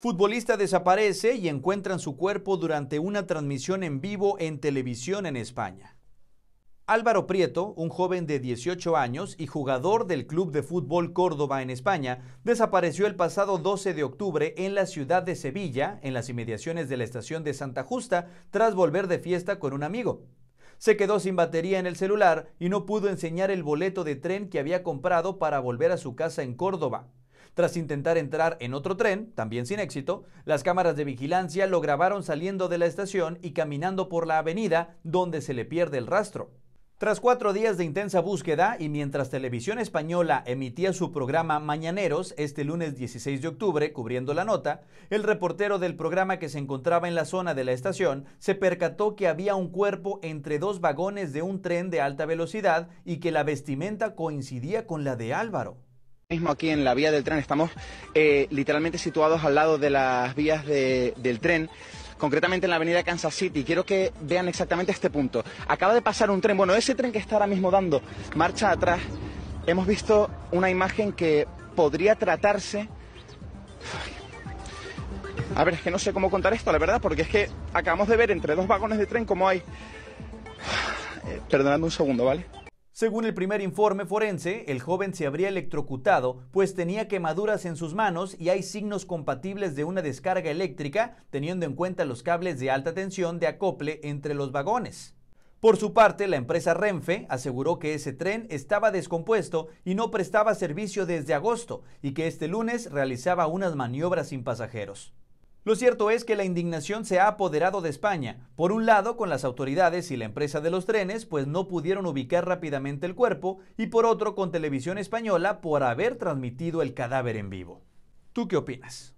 Futbolista desaparece y encuentran su cuerpo durante una transmisión en vivo en televisión en España. Álvaro Prieto, un joven de 18 años y jugador del Club de Fútbol Córdoba en España, desapareció el pasado 12 de octubre en la ciudad de Sevilla, en las inmediaciones de la estación de Santa Justa, tras volver de fiesta con un amigo. Se quedó sin batería en el celular y no pudo enseñar el boleto de tren que había comprado para volver a su casa en Córdoba. Tras intentar entrar en otro tren, también sin éxito, las cámaras de vigilancia lo grabaron saliendo de la estación y caminando por la avenida donde se le pierde el rastro. Tras cuatro días de intensa búsqueda y mientras Televisión Española emitía su programa Mañaneros este lunes 16 de octubre cubriendo la nota, el reportero del programa que se encontraba en la zona de la estación se percató que había un cuerpo entre dos vagones de un tren de alta velocidad y que la vestimenta coincidía con la de Álvaro mismo aquí en la vía del tren estamos eh, literalmente situados al lado de las vías del tren concretamente en la avenida Kansas City. Quiero que vean exactamente este punto. Acaba de pasar un tren, bueno, ese tren que está ahora mismo dando marcha atrás, hemos visto una imagen que podría tratarse... A ver, es que no sé cómo contar esto, la verdad, porque es que acabamos de ver entre dos vagones de tren cómo hay... Eh, perdonadme un segundo, ¿vale? Según el primer informe forense, el joven se habría electrocutado, pues tenía quemaduras en sus manos y hay signos compatibles de una descarga eléctrica, teniendo en cuenta los cables de alta tensión de acople entre los vagones. Por su parte, la empresa Renfe aseguró que ese tren estaba descompuesto y no prestaba servicio desde agosto y que este lunes realizaba unas maniobras sin pasajeros. Lo cierto es que la indignación se ha apoderado de España, por un lado con las autoridades y la empresa de los trenes, pues no pudieron ubicar rápidamente el cuerpo, y por otro con televisión española por haber transmitido el cadáver en vivo. ¿Tú qué opinas?